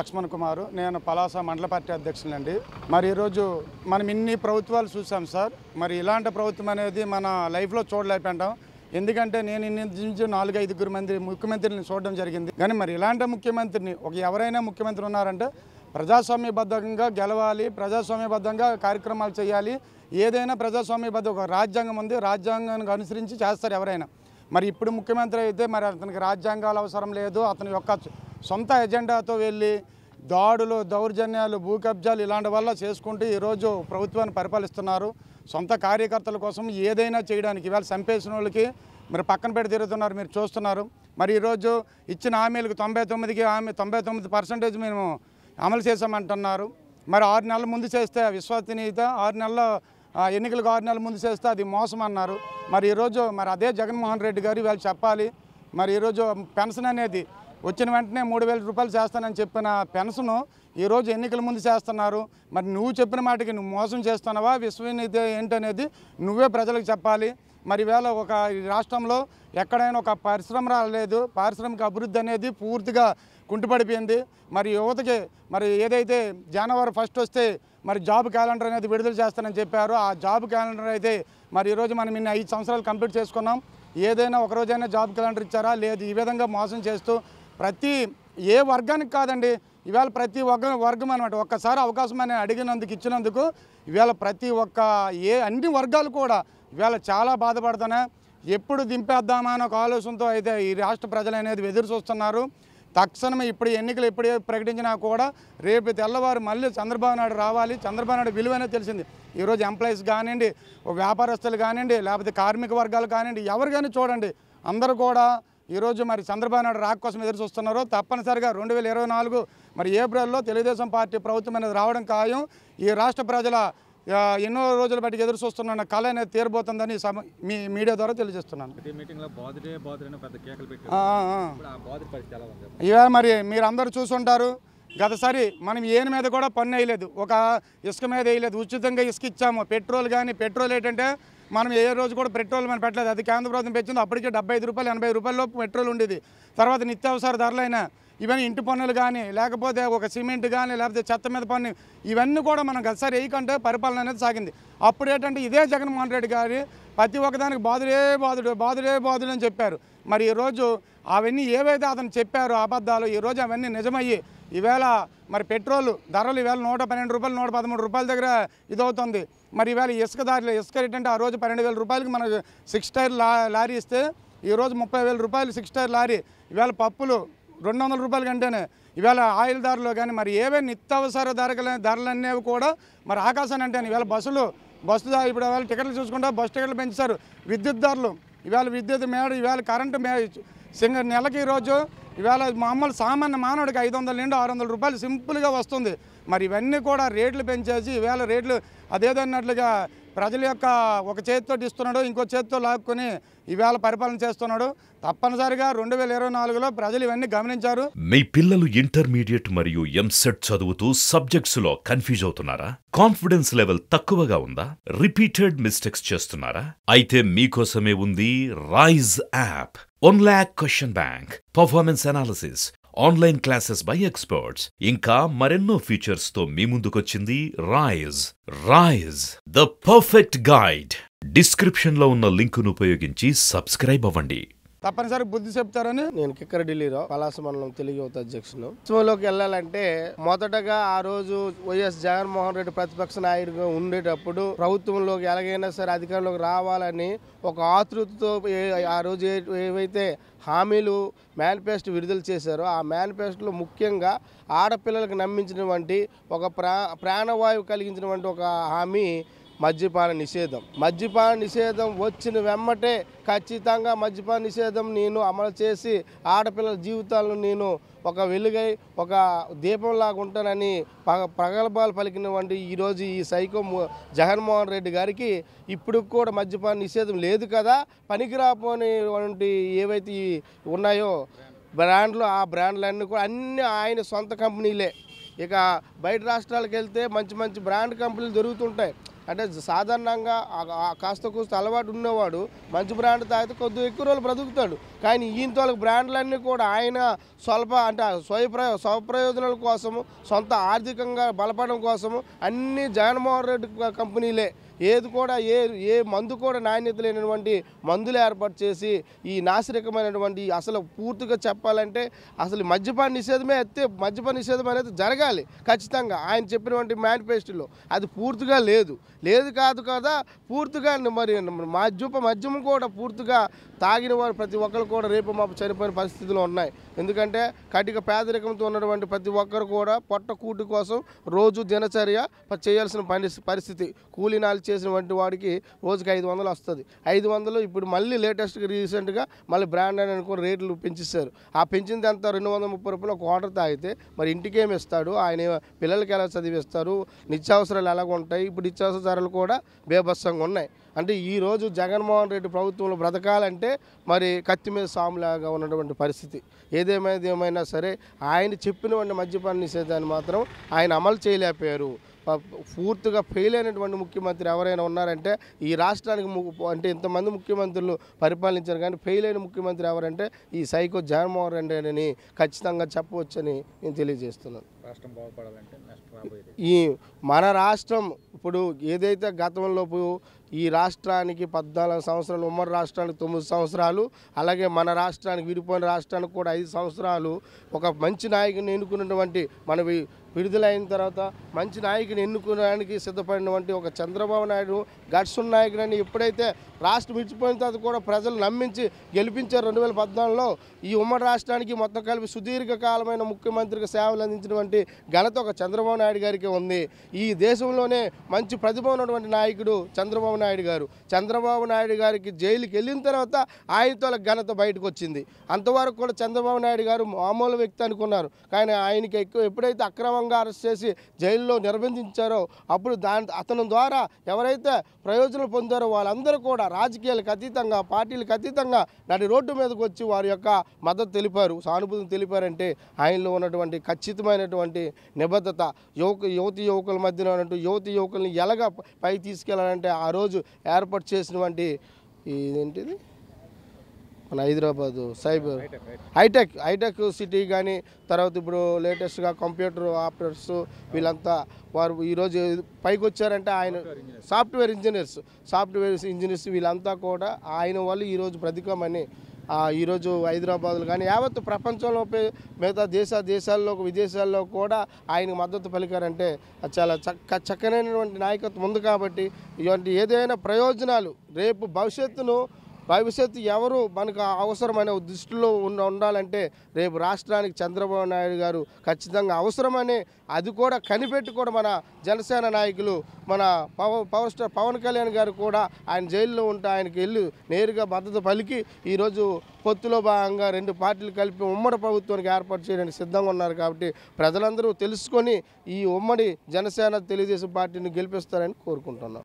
లక్ష్మణ్ కుమార్ నేను పలాస మండల పార్టీ అధ్యక్షులండి మరి ఈరోజు మనం ఇన్ని ప్రభుత్వాలు చూసాం సార్ మరి ఇలాంటి ప్రభుత్వం అనేది మన లైఫ్లో చూడలేకపోయాం ఎందుకంటే నేను ఇన్ని నుంచి నాలుగు ఐదుగురు మంది ముఖ్యమంత్రిని చూడడం జరిగింది కానీ మరి ఇలాంటి ముఖ్యమంత్రిని ఒక ఎవరైనా ముఖ్యమంత్రి ఉన్నారంటే ప్రజాస్వామ్యబద్ధంగా గెలవాలి ప్రజాస్వామ్యబద్ధంగా కార్యక్రమాలు చేయాలి ఏదైనా ప్రజాస్వామ్యబద్ధ ఒక రాజ్యాంగం ఉంది రాజ్యాంగానికి అనుసరించి చేస్తారు ఎవరైనా మరి ఇప్పుడు ముఖ్యమంత్రి అయితే మరి అతనికి రాజ్యాంగాలు అవసరం లేదు అతని యొక్క సొంత ఎజెండాతో వెళ్ళి దాడులు దౌర్జన్యాలు భూ కబ్జాలు ఇలాంటి వల్ల చేసుకుంటూ ఈరోజు ప్రభుత్వాన్ని పరిపాలిస్తున్నారు సొంత కార్యకర్తల కోసం ఏదైనా చేయడానికి ఇవాళ చంపేసిన వాళ్ళకి మీరు పక్కన పెట్టి తిరుగుతున్నారు మీరు చూస్తున్నారు మరి ఈరోజు ఇచ్చిన హామీలకు తొంభై తొమ్మిదికి హామీ తొంభై తొమ్మిది పర్సెంటేజ్ మేము అమలు చేసామంటున్నారు మరి ఆరు నెలల ముందు చేస్తే విశ్వసనీయత ఆరు నెలల ఎన్నికలకు ఆరు నెలల ముందు చేస్తే అది మోసం అన్నారు మరి ఈరోజు మరి అదే జగన్మోహన్ రెడ్డి గారు వీళ్ళు చెప్పాలి మరి ఈరోజు పెన్షన్ అనేది వచ్చిన వెంటనే మూడు వేల రూపాయలు చేస్తానని చెప్పిన పెన్షను ఈరోజు ఎన్నికల ముందు చేస్తున్నారు మరి నువ్వు చెప్పిన మాటకి నువ్వు మోసం చేస్తున్నావా విశ్వనీతి ఏంటనేది నువ్వే ప్రజలకు చెప్పాలి మరి వేళ ఒక రాష్ట్రంలో ఎక్కడైనా ఒక పరిశ్రమ రాలేదు పారిశ్రామిక అభివృద్ధి అనేది పూర్తిగా కుంటుపడిపోయింది మరి యువతకి మరి ఏదైతే జనవరి ఫస్ట్ వస్తే మరి జాబ్ క్యాలెండర్ అనేది విడుదల చేస్తానని చెప్పారు ఆ జాబ్ క్యాలెండర్ అయితే మరి ఈరోజు మనం ఇన్ని ఐదు సంవత్సరాలు కంప్లీట్ చేసుకున్నాం ఏదైనా ఒకరోజైనా జాబ్ క్యాలెండర్ ఇచ్చారా లేదు ఈ విధంగా మోసం చేస్తూ ప్రతి ఏ వర్గానికి కాదండి ఇవాళ ప్రతి ఒక్క వర్గం అనమాట ఒక్కసారి అవకాశం అని అడిగినందుకు ఇచ్చినందుకు ఇవాళ ప్రతి ఒక్క ఏ అన్ని వర్గాలు కూడా ఇవాళ చాలా బాధపడుతున్నాయి ఎప్పుడు దింపేద్దామా అనే ఒక ఆలోచనతో అయితే ఈ రాష్ట్ర ప్రజలు అనేది ఎదురు చూస్తున్నారు తక్షణమే ఇప్పుడు ఎన్నికలు ఎప్పుడు ప్రకటించినా కూడా రేపు తెల్లవారు మళ్ళీ చంద్రబాబు నాయుడు రావాలి చంద్రబాబు నాయుడు విలువనే తెలిసింది ఈరోజు ఎంప్లాయీస్ కానివ్వండి వ్యాపారస్తులు కానివ్వండి లేకపోతే కార్మిక వర్గాలు కానివ్వండి ఎవరు కానీ చూడండి అందరూ కూడా ఈరోజు మరి చంద్రబాబు నాయుడు రాక్ కోసం ఎదురు చూస్తున్నారో తప్పనిసరిగా రెండు వేల ఇరవై నాలుగు మరి ఏప్రిల్లో తెలుగుదేశం పార్టీ ప్రభుత్వం అనేది రావడం ఖాయం ఈ రాష్ట్ర ప్రజల ఎన్నో రోజుల బట్టి ఎదురు చూస్తున్న కళ అనేది తీరబోతుందని మీ మీడియా ద్వారా తెలియజేస్తున్నాను ఇవే మరి మీరు అందరూ చూసుంటారు గతసారి మనం ఏని మీద కూడా పన్ను వేయలేదు ఒక ఇసుక మీద వేయలేదు ఉచితంగా ఇసుక ఇచ్చాము పెట్రోల్ కానీ పెట్రోల్ ఏంటంటే మనం ఏ రోజు కూడా పెట్రోల్ మనం పెట్టలేదు అది కేంద్ర ప్రభుత్వం పెంచింది అప్పటికే డెబ్బై ఐదు రూపాయలు ఎనభై రూపాయల లోపు పెట్రోల్ ఉండేది తర్వాత నిత్యావసర ధరలైన ఇవన్నీ ఇంటి పన్నులు కానీ లేకపోతే ఒక సిమెంట్ కానీ లేకపోతే చెత్త మీద పన్ను ఇవన్నీ కూడా మనం గతసారి వేయకంటే పరిపాలన అనేది సాగింది అప్పుడు ఏంటంటే ఇదే జగన్మోహన్ రెడ్డి గారి ప్రతి ఒక్కదానికి బాధుడే బాధుడు బాధుడే బాధుడు అని చెప్పారు మరి ఈరోజు అవన్నీ ఏవైతే అతను చెప్పారో అబద్ధాలు ఈరోజు అవన్నీ నిజమయ్యి ఈవేళ మరి పెట్రోల్ ధరలు ఈవేళ నూట పన్నెండు రూపాయలు నూట పదమూడు రూపాయల దగ్గర ఇదవుతుంది మరి ఈవేళ ఇసుక దారిలో ఇసుక రేట్ అంటే ఆ రోజు పన్నెండు వేల రూపాయలకి మనకు సిక్స్ టైర్ లారీ ఇస్తే ఈరోజు ముప్పై వేల రూపాయలు సిక్స్ టైర్ లారీ ఈవేళ పప్పులు రెండు వందల రూపాయలు కంటేనే ఈవేళ ఆయిల్ ధరలు కానీ మరి ఏవే నిత్యావసర ధరలు ధరలనేవి కూడా మరి ఆకాశాన్ని అంటే ఈవేళ బస్సులు బస్సు ఇప్పుడు ఈవేళ టికెట్లు చూసుకుంటే బస్సు టికెట్లు పెంచారు విద్యుత్ ధరలు ఈవేళ విద్యుత్ మేడ ఈవేళ కరెంటు మే సింగ నెలకి ఈరోజు ఇవాళ మామూలు సామాన్య మానవుడికి ఐదు వందల నుండి ఆరు వందల రూపాయలు సింపుల్గా వస్తుంది మరి ఇవన్నీ కూడా రేట్లు పెంచేసి ఈవేళ రేట్లు అదేదన్నట్లుగా ప్రజల యొక్క ఒక చేతితో ఇస్తున్నాడు ఇంకో చేతితో లాక్కుని ఈవేళ పరిపాలన చేస్తున్నాడు తప్పనిసరిగా రెండు వేల ఇరవై నాలుగులో ప్రజలు ఇవన్నీ గమనించారు మీ పిల్లలు ఇంటర్మీడియట్ మరియు ఎంసెట్ చదువుతూ సబ్జెక్ట్స్ లో కన్ఫ్యూజ్ అవుతున్నారా కాన్ఫిడెన్స్ లెవెల్ తక్కువగా ఉందా రిపీటెడ్ మిస్టేక్స్ చేస్తున్నారా అయితే మీకోసమే ఉంది Rise app one lakh question bank performance analysis online classes by experts ఇంకా మరెన్నో ఫీచర్స్తో మీ ముందుకొచ్చింది రాయజ్ రాయజ్ ద పర్ఫెక్ట్ గైడ్ డిస్క్రిప్షన్లో ఉన్న లింకును ఉపయోగించి సబ్స్క్రైబ్ అవ్వండి తప్పనిసరి బుద్ధి చెప్తారని నేను కిక్కర ఢిల్లీలో పలాస మండలం తెలుగు యువత అధ్యక్షులు ఉత్సవంలోకి వెళ్ళాలంటే మొదటగా ఆ రోజు వైఎస్ జగన్మోహన్ రెడ్డి ప్రతిపక్ష నాయకుడిగా ఉండేటప్పుడు ప్రభుత్వంలోకి ఎలాగైనా సరే అధికారంలోకి రావాలని ఒక ఆతృతతో ఆ రోజు ఏవైతే హామీలు మేనిఫెస్టో విడుదల చేశారో ఆ మేనిఫెస్టోలో ముఖ్యంగా ఆడపిల్లలకు నమ్మించినటువంటి ఒక ప్రా ప్రాణవాయువు కలిగించినటువంటి ఒక హామీ మద్యపాన నిషేధం మద్యపాన నిషేధం వచ్చిన వెమ్మటే ఖచ్చితంగా మద్యపాన నిషేధం నేను అమలు చేసి ఆడపిల్లల జీవితాలను నేను ఒక వెలుగై ఒక దీపంలాగా ఉంటానని ప్రగల్భాలు పలికినవంటి ఈరోజు ఈ సైకో జగన్మోహన్ రెడ్డి గారికి ఇప్పుడు కూడా మద్యపాన నిషేధం లేదు కదా పనికిరాపోనివంటి ఏవైతే ఉన్నాయో బ్రాండ్లు ఆ బ్రాండ్లన్నీ కూడా అన్నీ ఆయన సొంత కంపెనీలే ఇక బయట రాష్ట్రాలకు వెళ్తే మంచి మంచి బ్రాండ్ కంపెనీలు దొరుకుతుంటాయి అంటే సాధారణంగా కాస్త కూస్త అలవాటు ఉన్నవాడు మంచి బ్రాండ్ తాగితే కొద్దిగా ఎక్కువ రోజులు బ్రతుకుతాడు కానీ ఈయన తోలకు బ్రాండ్లన్నీ కూడా ఆయన స్వల్ప అంటే స్వయప్రయో స్వప్రయోజనాల కోసము సొంత ఆర్థికంగా బలపడడం కోసము అన్ని జగన్మోహన్ రెడ్డి కంపెనీలే ఏది కూడా ఏ ఏ మందు కూడా నాణ్యత లేనటువంటి మందులు ఏర్పాటు చేసి ఈ నాశరికమైనటువంటి అసలు పూర్తిగా చెప్పాలంటే అసలు మద్యపాన నిషేధమే అయితే మద్యపాన నిషేధం అనేది జరగాలి ఖచ్చితంగా ఆయన చెప్పినటువంటి మేనిఫెస్టోలో అది పూర్తిగా లేదు లేదు కాదు కదా పూర్తిగా మరి మద్యప మద్యం కూడా పూర్తిగా తాగిన వారు ప్రతి ఒక్కరు కూడా రేపు మాపు చనిపోయిన పరిస్థితులు ఉన్నాయి ఎందుకంటే కటిక పేదరికంతో ఉన్నటువంటి ప్రతి ఒక్కరు కూడా పొట్ట కూటి కోసం రోజు దినచర్య చేయాల్సిన పని పరిస్థితి కూలీనాలు చేసినటువంటి వాడికి రోజుకి ఐదు వందలు వస్తుంది ఐదు వందలు ఇప్పుడు మళ్ళీ లేటెస్ట్గా రీసెంట్గా మళ్ళీ బ్రాండ్ అని అనుకుని రేట్లు పెంచిస్తారు ఆ పెంచింది అంత రెండు వందల ముప్పై రూపాయలు ఒక ఆర్డర్ తాగితే మరి ఇంటికేమి ఇస్తాడు ఆయన పిల్లలకి ఎలా చదివిస్తారు నిత్యావసరాలు ఎలాగ ఉంటాయి ఇప్పుడు నిత్యావసర ధరలు కూడా బేభత్సంగా ఉన్నాయి అంటే ఈరోజు జగన్మోహన్ రెడ్డి ప్రభుత్వంలో బ్రతకాలంటే మరి కత్తి మీద సాములాగా ఉన్నటువంటి పరిస్థితి ఏదేమైనా ఏమైనా సరే ఆయన చెప్పినటువంటి మద్యపాన నిషేధాన్ని మాత్రం ఆయన అమలు చేయలేకపోయారు పూర్తిగా ఫెయిల్ అయినటువంటి ముఖ్యమంత్రి ఎవరైనా ఉన్నారంటే ఈ రాష్ట్రానికి అంటే ఇంతమంది ముఖ్యమంత్రులు పరిపాలించారు కానీ ఫెయిల్ అయిన ముఖ్యమంత్రి ఎవరంటే ఈ సైకో జగన్మోహన్ రెడ్డి అని ఖచ్చితంగా చెప్పవచ్చని నేను తెలియజేస్తున్నాను రాష్ట్రం ఈ మన రాష్ట్రం ఇప్పుడు ఏదైతే గతంలో ఈ రాష్ట్రానికి పద్నాలుగు సంవత్సరాలు ఉమ్మడి రాష్ట్రానికి తొమ్మిది సంవత్సరాలు అలాగే మన రాష్ట్రానికి విడిపోయిన రాష్ట్రానికి కూడా ఐదు సంవత్సరాలు ఒక మంచి నాయకుని ఎన్నుకున్నటువంటి మన విడుదలైన తర్వాత మంచి నాయకుని ఎన్నుకోవడానికి సిద్ధపడినటువంటి ఒక చంద్రబాబు నాయుడు ఘర్షణ నాయకుడు ఎప్పుడైతే రాష్ట్రం విడిచిపోయిన తర్వాత కూడా ప్రజలు నమ్మించి గెలిపించారు రెండు వేల పద్నాలుగులో ఈ ఉమ్మడి రాష్ట్రానికి మొత్తం కలిపి సుదీర్ఘకాలమైన ముఖ్యమంత్రికి సేవలు అందించినటువంటి ఘనత ఒక చంద్రబాబు నాయుడు గారికి ఉంది ఈ దేశంలోనే మంచి ప్రతిభ ఉన్నటువంటి నాయకుడు చంద్రబాబు నాయుడు గారు చంద్రబాబు నాయుడు గారికి జైలుకి వెళ్ళిన తర్వాత ఆయనతో ఘనత బయటకు వచ్చింది అంతవరకు కూడా చంద్రబాబు నాయుడు గారు మామూలు వ్యక్తి అనుకున్నారు కానీ ఆయనకి ఎక్కువ ఎప్పుడైతే అక్రమంగా అరెస్ట్ చేసి జైల్లో నిర్బంధించారో అప్పుడు దాని అతని ద్వారా ఎవరైతే ప్రయోజనం పొందారో వాళ్ళందరూ కూడా రాజకీయాలకు అతీతంగా పార్టీలకు అతీతంగా నడి రోడ్డు మీదకు వచ్చి వారి యొక్క మద్దతు తెలిపారు సానుభూతిని తెలిపారంటే ఆయనలో ఉన్నటువంటి ఖచ్చితమైనటువంటి నిబద్ధత యువక యువతి యువకుల మధ్యన ఉన్నట్టు యువతి యువకుల్ని ఎలాగ పై తీసుకెళ్లాలంటే ఆ రోజు ఈరోజు ఏర్పాటు చేసినటువంటి ఇదేంటిది మన Hyderabad cyber hitech hitech city కానీ తర్వాత ఇప్పుడు లేటెస్ట్గా కంప్యూటర్ ఆపరేటర్స్ వీళ్ళంతా వారు ఈరోజు పైకి వచ్చారంటే ఆయన సాఫ్ట్వేర్ ఇంజనీర్స్ సాఫ్ట్వేర్ ఇంజనీర్స్ వీళ్ళంతా కూడా ఆయన వాళ్ళు ఈరోజు బ్రతికమని ఈరోజు హైదరాబాద్లో కానీ యావత్తు ప్రపంచంలో మిగతా దేశ దేశాల్లో విదేశాల్లో కూడా ఆయనకు మద్దతు పలికారంటే చాలా చక్క చక్కనైనటువంటి నాయకత్వం ఉంది కాబట్టి ఇటువంటి ఏదైనా ప్రయోజనాలు రేపు భవిష్యత్తును భవిష్యత్తు ఎవరు మనకు అవసరమైన దృష్టిలో ఉన్న ఉండాలంటే రేపు రాష్ట్రానికి చంద్రబాబు నాయుడు గారు ఖచ్చితంగా అవసరమని అది కూడా కనిపెట్టి కూడా మన జనసేన నాయకులు మన పవర్ స్టార్ పవన్ కళ్యాణ్ గారు కూడా ఆయన జైల్లో ఉంటే ఆయనకి వెళ్ళి నేరుగా మద్దతు పలికి ఈరోజు పొత్తులో భాగంగా రెండు పార్టీలు కలిపి ఉమ్మడి ప్రభుత్వానికి ఏర్పాటు చేయడానికి సిద్ధంగా ఉన్నారు కాబట్టి ప్రజలందరూ తెలుసుకొని ఈ ఉమ్మడి జనసేన తెలుగుదేశం పార్టీని గెలిపిస్తారని కోరుకుంటున్నాం